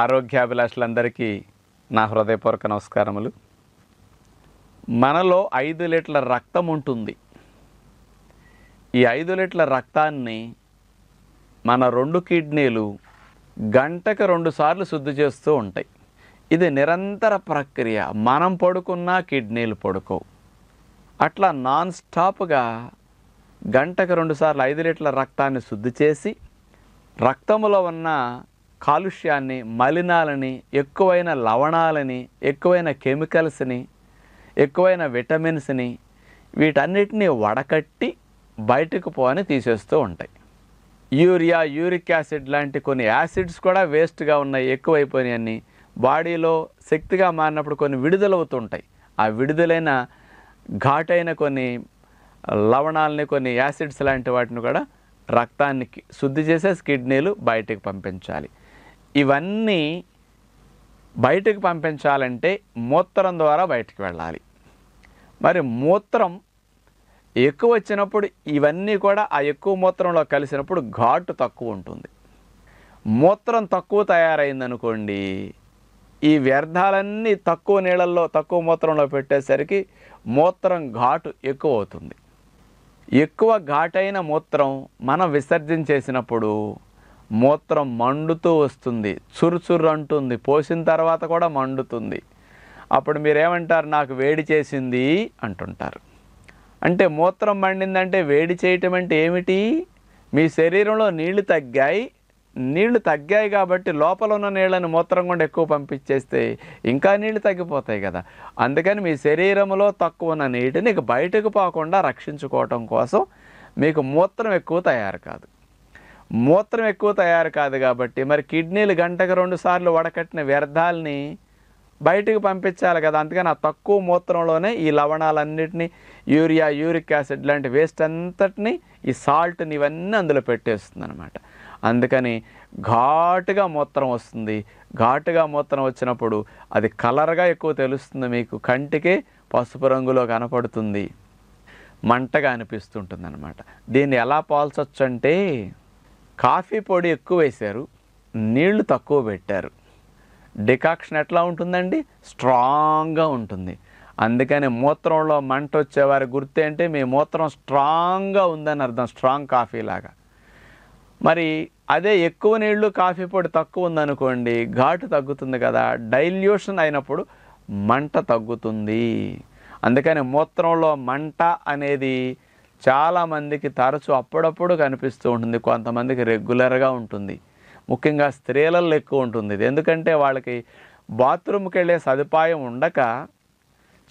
ఆరోగ్యాభిలాషులందరికీ నా హృదయపూర్వక నమస్కారములు మనలో ఐదు లీటర్ల రక్తం ఉంటుంది ఈ ఐదు లీటర్ల రక్తాన్ని మన రెండు కిడ్నీలు గంటకు రెండు సార్లు శుద్ధి చేస్తూ ఉంటాయి ఇది నిరంతర ప్రక్రియ మనం పడుకున్నా కిడ్నీలు పడుకోవు అట్లా నాన్ స్టాప్గా గంటకు రెండుసార్లు ఐదు లీటర్ల రక్తాన్ని శుద్ధి చేసి రక్తములో ఉన్న కాలుష్యాన్ని మలినాలని ఎక్కువైన లవణాలని ఎక్కువైన కెమికల్స్ని ఎక్కువైన విటమిన్స్ని వీటన్నిటిని వడకట్టి బయటకు పోని తీసేస్తూ ఉంటాయి యూరియా యూరిక్ యాసిడ్ లాంటి కొన్ని యాసిడ్స్ కూడా వేస్ట్గా ఉన్నాయి ఎక్కువైపోయినాయని బాడీలో శక్తిగా మారినప్పుడు కొన్ని విడుదలవుతుంటాయి ఆ విడుదలైన ఘాటైన కొన్ని లవణాలని కొన్ని యాసిడ్స్ లాంటి వాటిని కూడా రక్తానికి శుద్ధి చేసే కిడ్నీలు బయటకు పంపించాలి ఇవన్నీ బయటకు పంపించాలంటే మూత్రం ద్వారా బయటకు వెళ్ళాలి మరి మూత్రం ఎక్కువ వచ్చినప్పుడు ఇవన్నీ కూడా ఆ ఎక్కువ మూత్రంలో కలిసినప్పుడు ఘాటు తక్కువ ఉంటుంది మూత్రం తక్కువ తయారైందనుకోండి ఈ వ్యర్థాలన్నీ తక్కువ నీళ్ళల్లో తక్కువ మూత్రంలో పెట్టేసరికి మూత్రం ఘాటు ఎక్కువ అవుతుంది ఎక్కువ ఘాటైన మూత్రం మనం విసర్జన చేసినప్పుడు మూత్రం మండుతూ వస్తుంది చురుచురు అంటుంది పోసిన తర్వాత కూడా మండుతుంది అప్పుడు మీరేమంటారు నాకు వేడి చేసింది అంటుంటారు అంటే మూత్రం మండిందంటే వేడి చేయటం అంటే ఏమిటి మీ శరీరంలో నీళ్లు తగ్గాయి నీళ్లు తగ్గాయి కాబట్టి లోపల ఉన్న నీళ్ళని మూత్రం కూడా ఎక్కువ పంపించేస్తే ఇంకా నీళ్లు తగ్గిపోతాయి కదా అందుకని మీ శరీరంలో తక్కువ ఉన్న నీటిని బయటకు పోకుండా రక్షించుకోవటం కోసం మీకు మూత్రం ఎక్కువ తయారు కాదు మూత్రం ఎక్కువ తయారు కాదు కాబట్టి మరి కిడ్నీలు గంటకు రెండు సార్లు వడకట్టిన వ్యర్థాలని బయటకు పంపించాలి కదా అందుకని ఆ తక్కువ మూత్రంలోనే ఈ లవణాలన్నిటినీ యూరియా యూరిక్ యాసిడ్ లాంటి వేస్ట్ అంతటిని ఈ సాల్ట్ని ఇవన్నీ అందులో పెట్టేస్తుంది అనమాట అందుకని ఘాటుగా మూత్రం వస్తుంది ఘాటుగా మూత్రం వచ్చినప్పుడు అది కలర్గా ఎక్కువ తెలుస్తుంది మీకు కంటికి పసుపు రంగులో కనపడుతుంది మంటగా అనిపిస్తుంటుంది అనమాట దీన్ని ఎలా పోల్చొచ్చు అంటే కాఫీ పొడి ఎక్కువ వేశారు నీళ్లు తక్కువ పెట్టారు డికాక్షన్ ఎట్లా ఉంటుందండి స్ట్రాంగ్గా ఉంటుంది అందుకని మూత్రంలో మంట వచ్చేవారి గుర్తు అంటే మీ మూత్రం స్ట్రాంగ్గా ఉందని అర్థం స్ట్రాంగ్ కాఫీ లాగా మరి అదే ఎక్కువ నీళ్లు కాఫీ పొడి తక్కువ ఉందనుకోండి ఘాటు తగ్గుతుంది కదా డైల్యూషన్ అయినప్పుడు మంట తగ్గుతుంది అందుకని మూత్రంలో మంట అనేది చాలామందికి తరచు అప్పుడప్పుడు కనిపిస్తూ ఉంటుంది కొంతమందికి రెగ్యులర్గా ఉంటుంది ముఖ్యంగా స్త్రీలలో ఎక్కువ ఉంటుంది ఎందుకంటే వాళ్ళకి బాత్రూమ్కి వెళ్ళే సదుపాయం ఉండక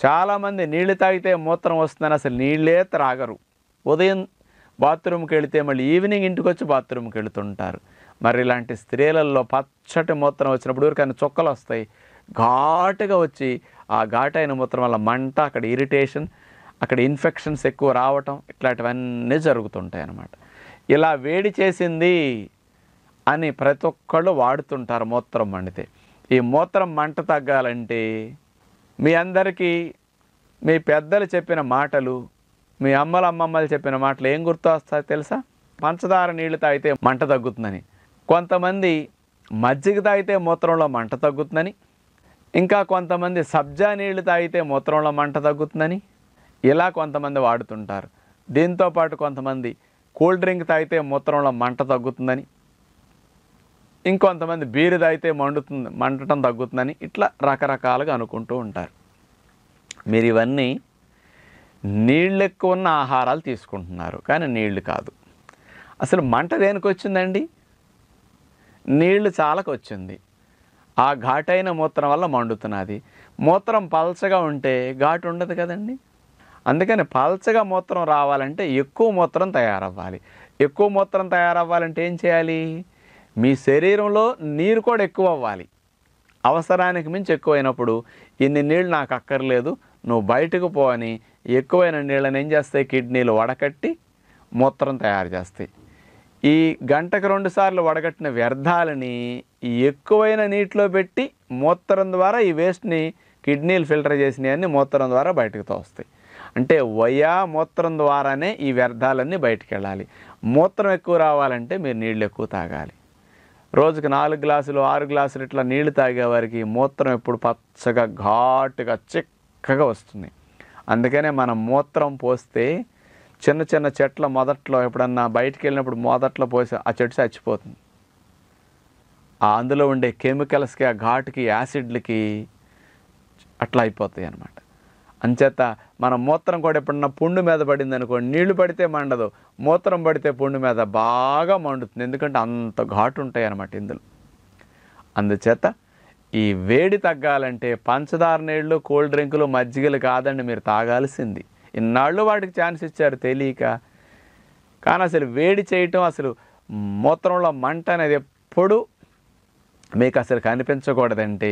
చాలామంది నీళ్లు తాగితే మూత్రం వస్తుందని అసలు నీళ్ళే త్రాగరు ఉదయం బాత్రూమ్కి వెళితే మళ్ళీ ఈవినింగ్ ఇంటికి వచ్చి బాత్రూమ్కి వెళుతుంటారు మరి ఇలాంటి స్త్రీలలో పచ్చటి మూత్రం వచ్చినప్పుడు ఎవరికైనా చుక్కలు వస్తాయి ఘాటుగా వచ్చి ఆ ఘాటైన మూత్రం వల్ల మంట అక్కడ ఇరిటేషన్ అక్కడ ఇన్ఫెక్షన్స్ ఎక్కువ రావటం ఇట్లాంటివన్నీ జరుగుతుంటాయి అన్నమాట ఇలా వేడి చేసింది అని ప్రతి ఒక్కళ్ళు వాడుతుంటారు మూత్రం మండితే ఈ మూత్రం మంట తగ్గాలంటే మీ అందరికీ మీ పెద్దలు చెప్పిన మాటలు మీ అమ్మల అమ్మమ్మలు చెప్పిన మాటలు ఏం గుర్తు వస్తాయో తెలుసా పంచదార నీళ్లు తాగితే మంట తగ్గుతుందని కొంతమంది మజ్జిగ తాగితే మూత్రంలో మంట తగ్గుతుందని ఇంకా కొంతమంది సబ్జా నీళ్లు తాగితే మూత్రంలో మంట తగ్గుతుందని ఇలా కొంతమంది వాడుతుంటారు దీంతోపాటు కొంతమంది కూల్ డ్రింక్ తాగితే మూత్రంలో మంట తగ్గుతుందని ఇంకొంతమంది బీరు తాగితే మండుతుంది మండటం తగ్గుతుందని ఇట్లా రకరకాలుగా అనుకుంటూ ఉంటారు మీరు ఇవన్నీ నీళ్ళు ఎక్కువ ఉన్న ఆహారాలు తీసుకుంటున్నారు కానీ నీళ్లు కాదు అసలు మంట దేనికి వచ్చిందండి నీళ్లు చాలకు వచ్చింది ఆ ఘాటైన మూత్రం వల్ల మండుతున్నది మూత్రం పలచగా ఉంటే ఘాటు ఉండదు కదండి అందుకని పల్చగా మూత్రం రావాలంటే ఎక్కువ మూత్రం తయారవ్వాలి ఎక్కువ మూత్రం తయారవ్వాలంటే ఏం చేయాలి మీ శరీరంలో నీరు కూడా ఎక్కువ అవ్వాలి అవసరానికి మించి ఎక్కువైనప్పుడు ఇన్ని నీళ్ళు నాకు అక్కర్లేదు నువ్వు బయటకు పో అని ఎక్కువైన నీళ్ళని ఏం చేస్తాయి కిడ్నీలు వడకట్టి మూత్రం తయారు చేస్తాయి ఈ గంటకు రెండు సార్లు వడగట్టిన వ్యర్థాలని ఎక్కువైన నీటిలో పెట్టి మూత్రం ద్వారా ఈ వేస్ట్ని కిడ్నీలు ఫిల్టర్ చేసినవన్నీ మూత్రం ద్వారా బయటకు తోస్తాయి అంటే వయా మూత్రం ద్వారానే ఈ వ్యర్థాలన్నీ బయటికి వెళ్ళాలి మూత్రం ఎక్కువ రావాలంటే మీరు నీళ్ళు ఎక్కువ తాగాలి రోజుకి నాలుగు గ్లాసులు ఆరు గ్లాసులు ఇట్లా నీళ్లు తాగేవారికి మూత్రం ఎప్పుడు పచ్చగా ఘాటుగా చిక్కగా వస్తుంది అందుకనే మనం మూత్రం పోస్తే చిన్న చిన్న చెట్ల మొదట్లో ఎప్పుడన్నా బయటికి వెళ్ళినప్పుడు మొదట్లో పోసి ఆ చెట్టు చచ్చిపోతుంది అందులో ఉండే కెమికల్స్కి ఆ ఘాటుకి యాసిడ్లకి అట్లా అయిపోతాయి అన్నమాట అంచేత మన మూత్రం కూడా ఎప్పుడన్నా పుండు మీద పడింది అనుకోండి నీళ్లు పడితే మండదు మూత్రం పడితే పుండు మీద బాగా మండుతుంది ఎందుకంటే అంత ఘాటు ఉంటాయి అన్నమాట ఇందులో అందుచేత ఈ వేడి తగ్గాలంటే పంచదార నీళ్లు కూల్ డ్రింకులు మజ్జిగలు కాదండి మీరు తాగాల్సింది ఇన్నాళ్ళు వాటికి ఛాన్స్ ఇచ్చారు తెలియక కానీ అసలు వేడి చేయటం అసలు మూత్రంలో మంట అనేది ఎప్పుడు మీకు అసలు కనిపించకూడదంటే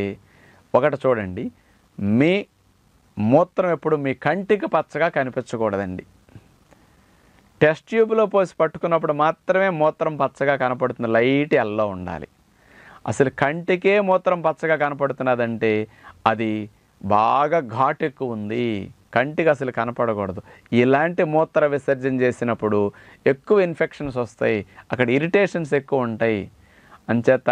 ఒకటి చూడండి మీ మూత్రం ఎప్పుడు మీ కంటికి పచ్చగా కనిపించకూడదండి టెస్ట్ ట్యూబ్లో పోసి పట్టుకున్నప్పుడు మాత్రమే మూత్రం పచ్చగా కనపడుతుంది లైట్ ఎల్లో ఉండాలి అసలు కంటికే మూత్రం పచ్చగా కనపడుతున్నదంటే అది బాగా ఘాటు ఎక్కువ ఉంది కంటికి అసలు కనపడకూడదు ఇలాంటి మూత్ర విసర్జన చేసినప్పుడు ఎక్కువ ఇన్ఫెక్షన్స్ వస్తాయి అక్కడ ఇరిటేషన్స్ ఎక్కువ ఉంటాయి అంచేత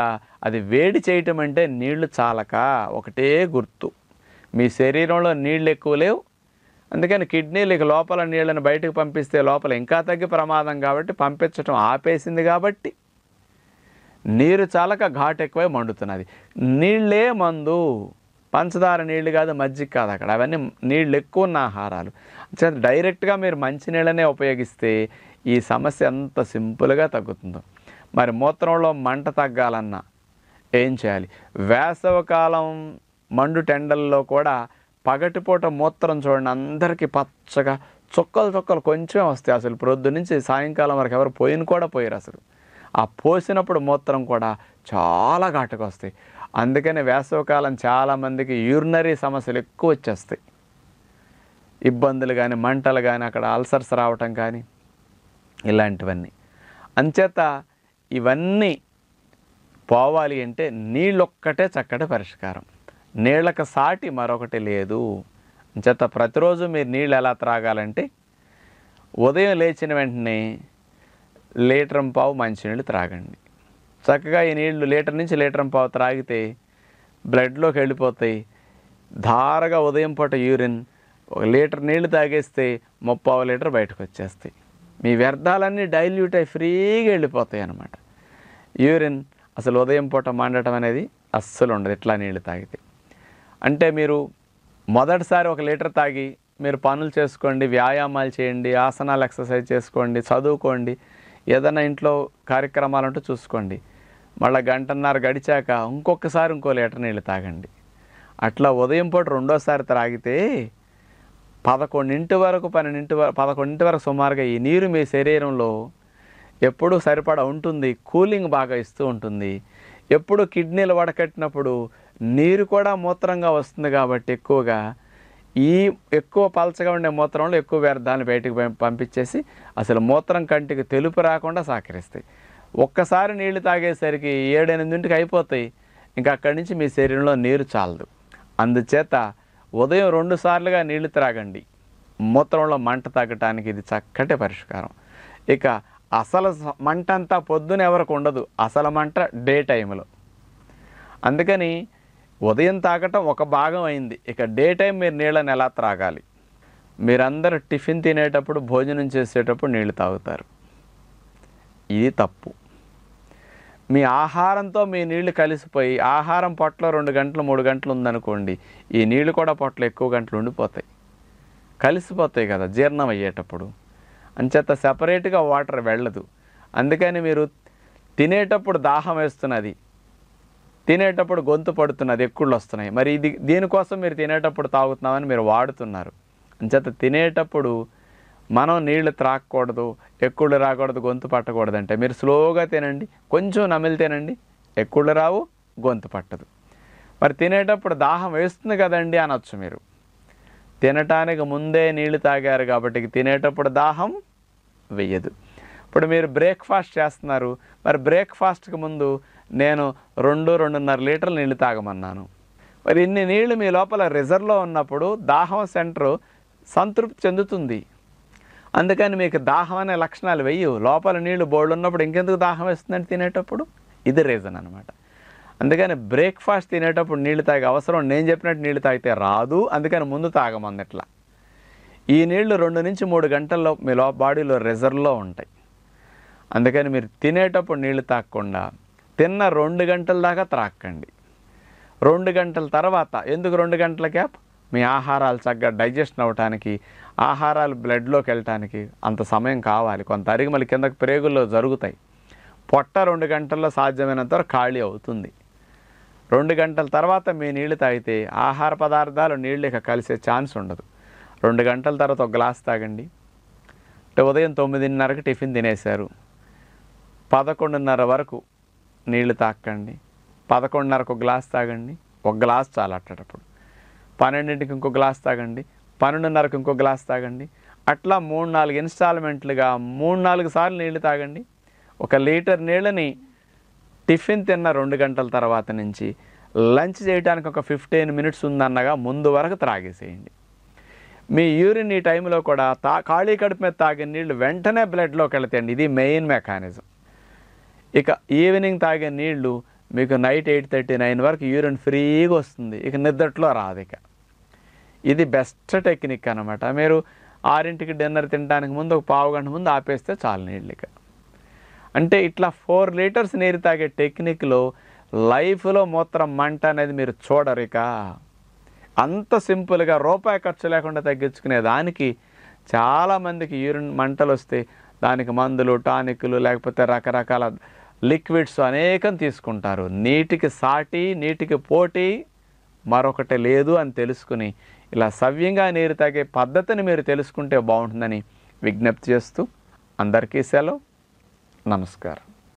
అది వేడి చేయటం అంటే నీళ్లు చాలక ఒకటే గుర్తు మీ శరీరంలో నీళ్ళు ఎక్కువ లేవు అందుకని కిడ్నీలు ఇక లోపల నీళ్ళని బయటకు పంపిస్తే లోపల ఇంకా తగ్గి ప్రమాదం కాబట్టి పంపించటం ఆపేసింది కాబట్టి నీరు చాలక ఘాట్ ఎక్కువై మండుతున్నది నీళ్ళే మందు పంచదార నీళ్ళు కాదు మజ్జిగ కాదు అక్కడ అవన్నీ నీళ్ళు ఎక్కువ ఉన్న ఆహారాలు డైరెక్ట్గా మీరు మంచి నీళ్ళనే ఉపయోగిస్తే ఈ సమస్య అంత సింపుల్గా తగ్గుతుందో మరి మూత్రంలో మంట తగ్గాలన్నా ఏం చేయాలి వేసవకాలం మండు టెండల్లో కూడా పగటిపూట మూత్రం చూడండి అందరికీ పచ్చగా చుక్కలు చుక్కలు కొంచెమే వస్తాయి అసలు ప్రొద్దు నుంచి సాయంకాలం వరకు ఎవరు పోయిన కూడా పోయారు అసలు ఆ పోసినప్పుడు మూత్రం కూడా చాలా ఘాటుకు వస్తాయి అందుకని వేసవకాలం చాలామందికి యూరినరీ సమస్యలు ఎక్కువ వచ్చేస్తాయి ఇబ్బందులు కానీ మంటలు కానీ అక్కడ అల్సర్స్ రావటం కానీ ఇలాంటివన్నీ అంచేత ఇవన్నీ పోవాలి అంటే నీళ్ళొక్కటే చక్కటి పరిష్కారం నీళ్ళకు సాటి మరొకటి లేదు చేత ప్రతిరోజు మీరు నీళ్ళు ఎలా త్రాగాలంటే ఉదయం లేచిన వెంటనే లీటరం పావు మంచినీళ్ళు త్రాగండి చక్కగా ఈ నీళ్లు లీటర్ నుంచి లీటరం పావు త్రాగితే బ్లడ్లోకి వెళ్ళిపోతాయి ధారగా ఉదయం పూట యూరిన్ ఒక లీటర్ నీళ్లు తాగేస్తే ముప్పావు లీటర్ బయటకు వచ్చేస్తాయి మీ వ్యర్థాలన్నీ డైల్యూట్ అయి ఫ్రీగా వెళ్ళిపోతాయి అన్నమాట యూరిన్ అసలు ఉదయం పూట మాండటం అనేది అస్సలు ఉండదు ఇట్లా నీళ్లు తాగితే అంటే మీరు మొదటిసారి ఒక లీటర్ తాగి మీరు పనులు చేసుకోండి వ్యాయామాలు చేయండి ఆసనాలు ఎక్సర్సైజ్ చేసుకోండి చదువుకోండి ఏదైనా ఇంట్లో కార్యక్రమాలు ఉంటే చూసుకోండి మళ్ళీ గంటన్నర గడిచాక ఇంకొకసారి ఇంకో లీటర్ నీళ్ళు తాగండి అట్లా ఉదయం పూట రెండోసారి త్రాగితే పదకొండింటి వరకు పన్నెండింటి వరకు పదకొండింటి వరకు సుమారుగా ఈ నీరు మీ శరీరంలో ఎప్పుడూ సరిపడా ఉంటుంది కూలింగ్ బాగా ఇస్తూ ఉంటుంది ఎప్పుడు కిడ్నీలు వడకట్టినప్పుడు నీరు కూడా మూత్రంగా వస్తుంది కాబట్టి ఎక్కువగా ఈ ఎక్కువ పలచగా ఉండే మూత్రంలో ఎక్కువ వ్యర్థాలను బయటకు పంపించేసి అసలు మూత్రం కంటికి తెలుపు రాకుండా సహకరిస్తాయి ఒక్కసారి నీళ్లు తాగేసరికి ఏడెనిమిదింటికి అయిపోతాయి ఇంకా అక్కడి నుంచి మీ శరీరంలో నీరు చాలదు అందుచేత ఉదయం రెండు సార్లుగా నీళ్లు త్రాగండి మూత్రంలో మంట తగ్గటానికి ఇది చక్కటి పరిష్కారం ఇక అసలు మంట అంతా పొద్దున ఎవరికి ఉండదు అసలు మంట డే టైంలో అందుకని ఉదయం తాగటం ఒక భాగం అయింది ఇక డే టైం మీరు నీళ్ళని ఎలా త్రాగాలి మీరందరూ టిఫిన్ తినేటప్పుడు భోజనం చేసేటప్పుడు నీళ్ళు తాగుతారు ఇది తప్పు మీ ఆహారంతో మీ నీళ్లు కలిసిపోయి ఆహారం పొట్టలో రెండు గంటలు మూడు గంటలు ఉందనుకోండి ఈ నీళ్లు కూడా పొట్టలో ఎక్కువ గంటలు ఉండిపోతాయి కలిసిపోతాయి కదా జీర్ణం అయ్యేటప్పుడు అంచేత సపరేట్గా వాటర్ వెళ్ళదు అందుకని మీరు తినేటప్పుడు దాహం వేస్తున్నది తినేటప్పుడు గొంతు పడుతున్నది ఎక్కుళ్ళు వస్తున్నాయి మరి ఇది దీనికోసం మీరు తినేటప్పుడు తాగుతున్నామని మీరు వాడుతున్నారు అంచేత తినేటప్పుడు మనం నీళ్లు త్రాకూడదు ఎక్కుళ్ళు రాకూడదు గొంతు పట్టకూడదంటే మీరు స్లోగా తినండి కొంచెం నమిలి తినండి ఎక్కుళ్ళు రావు గొంతు పట్టదు మరి తినేటప్పుడు దాహం వేస్తుంది కదండి అనొచ్చు మీరు తినటానికి ముందే నీళ్లు తాగారు కాబట్టి తినేటప్పుడు దాహం వెయ్యదు ఇప్పుడు మీరు బ్రేక్ఫాస్ట్ చేస్తున్నారు మరి బ్రేక్ఫాస్ట్కి ముందు నేను రెండు రెండున్నర లీటర్లు నీళ్ళు తాగమన్నాను మరి ఇన్ని నీళ్లు మీ లోపల రిజర్వ్లో ఉన్నప్పుడు దాహం సెంటర్ సంతృప్తి చెందుతుంది అందుకని మీకు దాహం అనే లక్షణాలు వెయ్యి లోపల నీళ్లు బోర్డు ఉన్నప్పుడు ఇంకెందుకు దాహం వేస్తుందని తినేటప్పుడు ఇది రీజన్ అనమాట అందుకని బ్రేక్ఫాస్ట్ తినేటప్పుడు నీళ్లు తాగే అవసరం నేను చెప్పినట్టు నీళ్లు తాగితే రాదు అందుకని ముందు తాగమంది ఈ నీళ్లు రెండు నుంచి మూడు గంటల్లో మీ లో బాడీలో రిజర్వ్లో ఉంటాయి అందుకని మీరు తినేటప్పుడు నీళ్లు తాకకుండా తిన్న రెండు గంటల దాకా త్రాక్కండి రెండు గంటల తర్వాత ఎందుకు రెండు గంటల గ్యాప్ మీ ఆహారాలు చక్కగా డైజెషన్ అవ్వటానికి ఆహారాలు బ్లడ్లోకి వెళ్ళటానికి అంత సమయం కావాలి కొంత అరిగిమలు కిందకు ప్రేగుల్లో జరుగుతాయి పొట్ట రెండు గంటల్లో సాధ్యమైనంత వరకు ఖాళీ అవుతుంది రెండు గంటల తర్వాత మీ నీళ్లు తాగితే ఆహార పదార్థాలు నీళ్ళు ఇక కలిసే ఛాన్స్ ఉండదు రెండు గంటల తర్వాత ఒక గ్లాస్ తాగండి అంటే ఉదయం తొమ్మిదిన్నరకు టిఫిన్ తినేశారు పదకొండున్నర వరకు నీళ్లు తాకండి పదకొండున్నరకు ఒక గ్లాస్ తాగండి ఒక గ్లాస్ చాలు అట్టేటప్పుడు పన్నెండింటికి ఇంకో గ్లాస్ తాగండి పన్నెండున్నరకు ఇంకో గ్లాస్ తాగండి అట్లా మూడు నాలుగు ఇన్స్టాల్మెంట్లుగా మూడు నాలుగు సార్లు నీళ్లు తాగండి ఒక లీటర్ నీళ్ళని టిఫిన్ తిన్న రెండు గంటల తర్వాత నుంచి లంచ్ చేయడానికి ఒక ఫిఫ్టీన్ మినిట్స్ ఉందన్నగా ముందు వరకు త్రాగేసేయండి మీ యూరిన్ ఈ టైంలో కూడా తా ఖాళీ కడుపు మీద తాగే నీళ్ళు వెంటనే బ్లడ్లోకి వెళతాయండి ఇది మెయిన్ మెకానిజం ఇక ఈవినింగ్ తాగే నీళ్లు మీకు నైట్ ఎయిట్ థర్టీ నైన్ వరకు యూరిన్ ఫ్రీగా వస్తుంది ఇక నిద్రట్లో రాదు ఇక ఇది బెస్ట్ టెక్నిక్ అనమాట మీరు ఆరింటికి డిన్నర్ తినడానికి ముందు ఒక పావు గంట ముందు ఆపేస్తే చాలు నీళ్ళు ఇక అంటే ఇట్లా ఫోర్ లీటర్స్ నీరు తాగే టెక్నిక్లో లైఫ్లో మూత్రం మంట అనేది మీరు చూడరు ఇక అంత సింపుల్గా రూపాయి ఖర్చు లేకుండా తగ్గించుకునే దానికి చాలామందికి యూరిన్ మంటలు వస్తే దానికి మందులు టానిక్లు లేకపోతే రకరకాల లిక్విడ్స్ అనేకం తీసుకుంటారు నీటికి సాటి నీటికి పోటీ మరొకటి లేదు అని తెలుసుకుని ఇలా సవ్యంగా నీరు తాగే పద్ధతిని మీరు తెలుసుకుంటే బాగుంటుందని విజ్ఞప్తి చేస్తూ అందరికీ సెలవు నమస్కారం